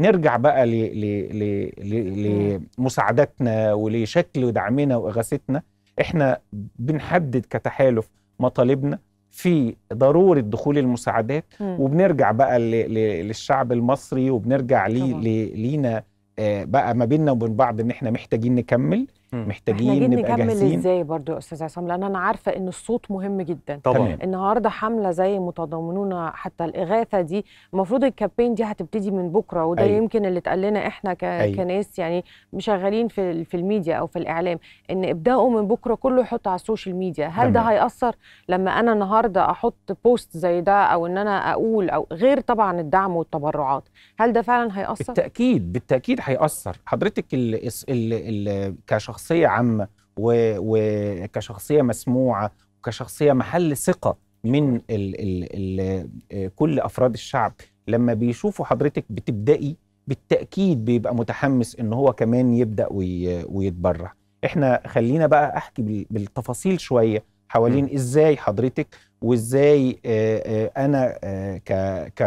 نرجع بقى لمساعدتنا ولشكل دعمنا واغاثتنا احنا بنحدد كتحالف مطالبنا في ضروره دخول المساعدات م. وبنرجع بقى للشعب المصري وبنرجع ليه لينا آه، بقى ما بيننا وبين بعض ان احنا محتاجين نكمل محتاجين, محتاجين نبقى نكمل جاهزين ازاي برضو يا استاذ عصام لان انا عارفه ان الصوت مهم جدا طبعا النهارده حمله زي متضامنون حتى الاغاثه دي المفروض الكابين دي هتبتدي من بكره وده أيوه. يمكن اللي اتقال لنا احنا ك... أيوه. كناس يعني مشغلين في في الميديا او في الاعلام ان ابداؤه من بكره كله يحط على السوشيال ميديا هل ده هياثر لما انا النهارده احط بوست زي ده او ان انا اقول او غير طبعا الدعم والتبرعات هل ده فعلا هياثر بالتاكيد بالتاكيد هياثر حضرتك ال... ال... ال... كشخص كشخصيه عامه وكشخصيه مسموعه وكشخصيه محل ثقه من الـ الـ الـ آه، كل افراد الشعب لما بيشوفوا حضرتك بتبداي بالتاكيد بيبقى متحمس ان هو كمان يبدا ويتبرع احنا خلينا بقى احكي بالتفاصيل شويه حوالين م. ازاي حضرتك وازاي آه، آه، انا كـ ك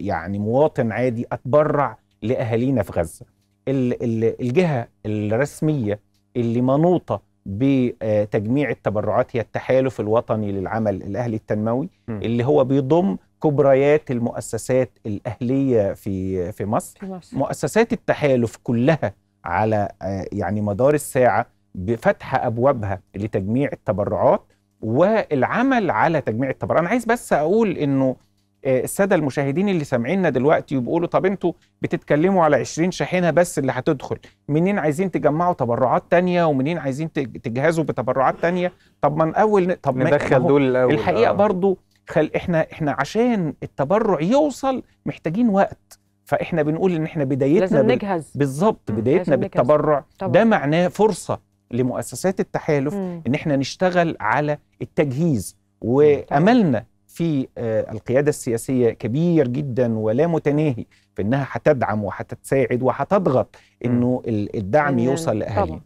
يعني مواطن عادي اتبرع لاهالينا في غزه الجهه الرسميه اللي منوطه بتجميع التبرعات هي التحالف الوطني للعمل الاهلي التنموي م. اللي هو بيضم كبريات المؤسسات الاهليه في في مصر, في مصر. مؤسسات التحالف كلها على آه، يعني مدار الساعه بفتح ابوابها لتجميع التبرعات والعمل على تجميع التبرعات انا عايز بس اقول انه الساده المشاهدين اللي سامعيننا دلوقتي وبيقولوا طب انتوا بتتكلموا على 20 شاحنه بس اللي هتدخل منين عايزين تجمعوا تبرعات تانية ومنين عايزين تجهزوا بتبرعات تانية طب من اول طب ندخل دول الاول الحقيقه آه. برضو خل احنا احنا عشان التبرع يوصل محتاجين وقت فاحنا بنقول ان احنا بدايتنا لازم نجهز بالظبط بدايتنا بالتبرع طبعا. ده معناه فرصه لمؤسسات التحالف مم. ان احنا نشتغل على التجهيز واملنا في آه، القيادة السياسية كبير جدا ولا متناهي في أنها هتدعم وهتساعد وهتضغط أنه الدعم يوصل لأهاليها